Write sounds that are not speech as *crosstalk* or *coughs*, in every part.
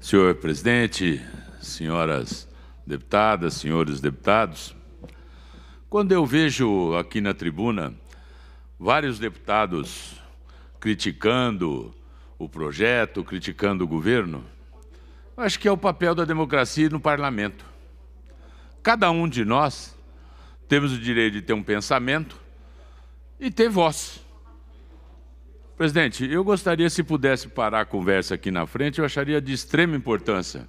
Senhor presidente, senhoras deputadas, senhores deputados, quando eu vejo aqui na tribuna vários deputados criticando o projeto, criticando o governo, acho que é o papel da democracia no parlamento. Cada um de nós temos o direito de ter um pensamento e ter voz. Presidente, eu gostaria, se pudesse parar a conversa aqui na frente, eu acharia de extrema importância.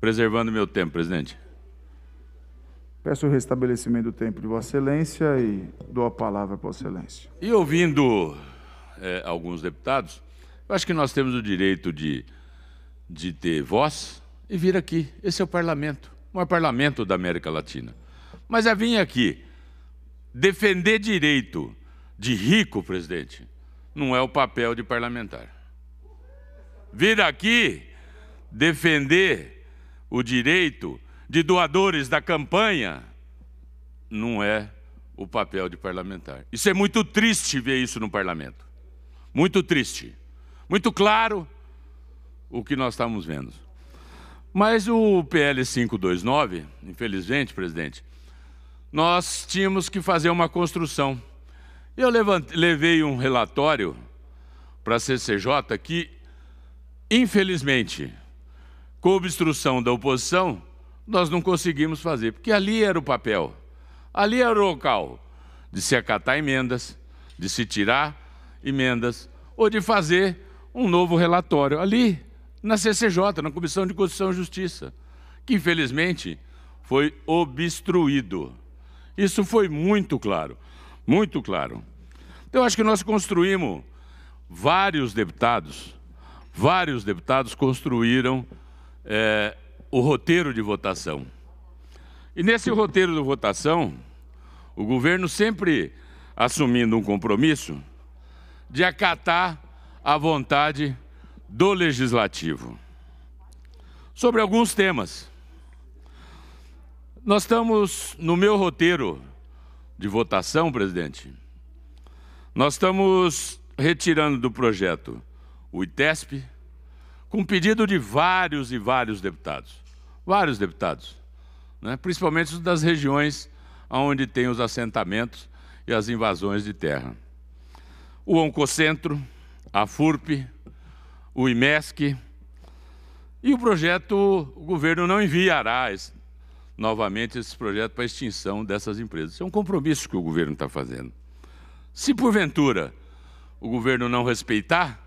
Preservando meu tempo, presidente. Peço o restabelecimento do tempo de Vossa Excelência e dou a palavra para Vossa Excelência. E ouvindo é, alguns deputados, eu acho que nós temos o direito de, de ter voz e vir aqui. Esse é o parlamento, o maior parlamento da América Latina. Mas é vir aqui defender direito de rico, presidente, não é o papel de parlamentar. Vir aqui defender o direito de doadores da campanha não é o papel de parlamentar. Isso é muito triste ver isso no parlamento. Muito triste. Muito claro o que nós estamos vendo. Mas o PL 529, infelizmente, presidente, nós tínhamos que fazer uma construção eu levei um relatório para a CCJ que, infelizmente, com obstrução da oposição, nós não conseguimos fazer, porque ali era o papel, ali era o local de se acatar emendas, de se tirar emendas, ou de fazer um novo relatório ali na CCJ, na Comissão de Constituição e Justiça, que infelizmente foi obstruído. Isso foi muito claro. Muito claro. Então, eu acho que nós construímos vários deputados, vários deputados construíram é, o roteiro de votação. E nesse roteiro de votação, o governo sempre assumindo um compromisso de acatar a vontade do legislativo. Sobre alguns temas. Nós estamos, no meu roteiro de votação, presidente, nós estamos retirando do projeto o ITESP, com pedido de vários e vários deputados. Vários deputados. Né? Principalmente das regiões onde tem os assentamentos e as invasões de terra. O Oncocentro, a FURP, o IMESC. E o projeto, o governo não enviará novamente esse projeto para extinção dessas empresas. Isso é um compromisso que o governo está fazendo. Se porventura o governo não respeitar,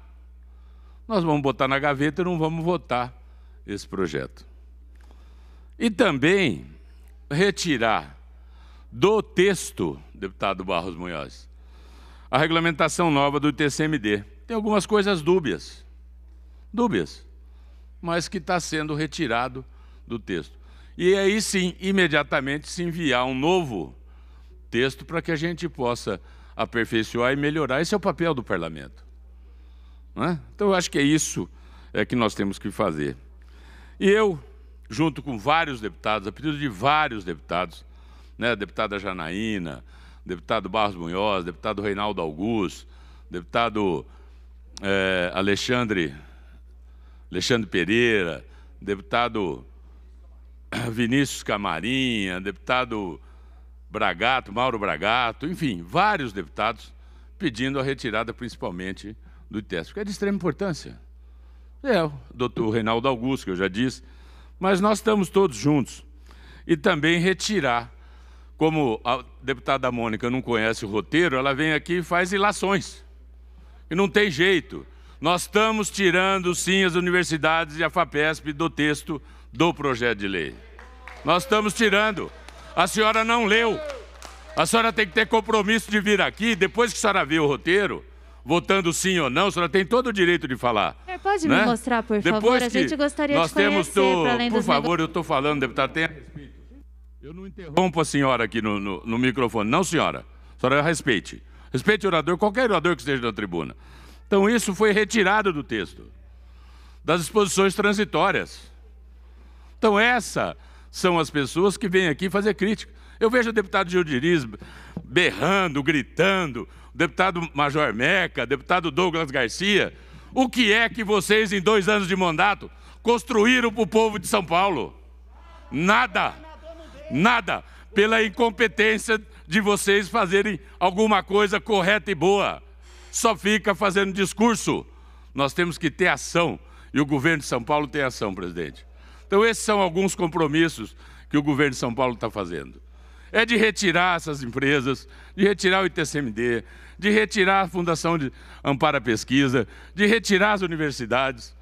nós vamos botar na gaveta e não vamos votar esse projeto. E também retirar do texto, deputado Barros Munhoz, a regulamentação nova do TCMD. Tem algumas coisas dúbias, dúbias, mas que está sendo retirado do texto. E aí sim, imediatamente se enviar um novo texto para que a gente possa aperfeiçoar e melhorar. Esse é o papel do parlamento. É? Então eu acho que é isso é, que nós temos que fazer. E eu, junto com vários deputados, a pedido de vários deputados, né, deputada Janaína, deputado Barros Munhoz, deputado Reinaldo Augusto, deputado é, Alexandre, Alexandre Pereira, deputado *coughs* Vinícius Camarinha, deputado Bragato, Mauro Bragato, enfim, vários deputados pedindo a retirada principalmente do ITES, porque é de extrema importância. É, o doutor Reinaldo Augusto, que eu já disse, mas nós estamos todos juntos. E também retirar, como a deputada Mônica não conhece o roteiro, ela vem aqui e faz ilações. E não tem jeito. Nós estamos tirando, sim, as universidades e a FAPESP do texto do projeto de lei. Nós estamos tirando. A senhora não leu. A senhora tem que ter compromisso de vir aqui, depois que a senhora vê o roteiro, votando sim ou não, a senhora tem todo o direito de falar. É, pode né? me mostrar, por depois favor? A gente gostaria nós de temos conhecer, temos além Por favor, negócios. eu estou falando, deputado, tenha respeito. Eu não interrompo a senhora aqui no, no, no microfone. Não, senhora. A senhora respeite. Respeite o orador, qualquer orador que esteja na tribuna. Então isso foi retirado do texto, das exposições transitórias. Então essas são as pessoas que vêm aqui fazer crítica. Eu vejo o deputado Gil berrando, gritando, o deputado Major Meca, o deputado Douglas Garcia. O que é que vocês, em dois anos de mandato, construíram para o povo de São Paulo? Nada. Nada. Pela incompetência de vocês fazerem alguma coisa correta e boa só fica fazendo discurso. Nós temos que ter ação. E o governo de São Paulo tem ação, presidente. Então, esses são alguns compromissos que o governo de São Paulo está fazendo. É de retirar essas empresas, de retirar o ITCMD, de retirar a Fundação de Amparo à Pesquisa, de retirar as universidades.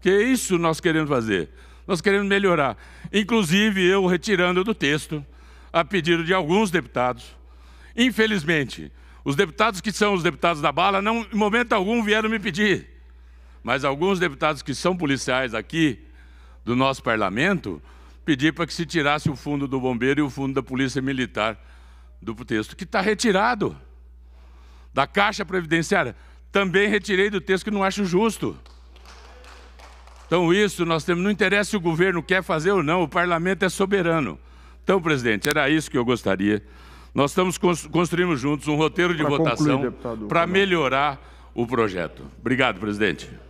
Que é isso nós queremos fazer. Nós queremos melhorar. Inclusive, eu retirando do texto, a pedido de alguns deputados. Infelizmente, os deputados que são os deputados da bala, não, em momento algum vieram me pedir. Mas alguns deputados que são policiais aqui do nosso parlamento pediram para que se tirasse o fundo do bombeiro e o fundo da polícia militar do texto, que está retirado da Caixa Previdenciária. Também retirei do texto que não acho justo. Então, isso nós temos. Não interessa se o governo quer fazer ou não, o parlamento é soberano. Então, presidente, era isso que eu gostaria nós estamos construindo juntos um roteiro de pra votação para melhorar o projeto. Obrigado, presidente.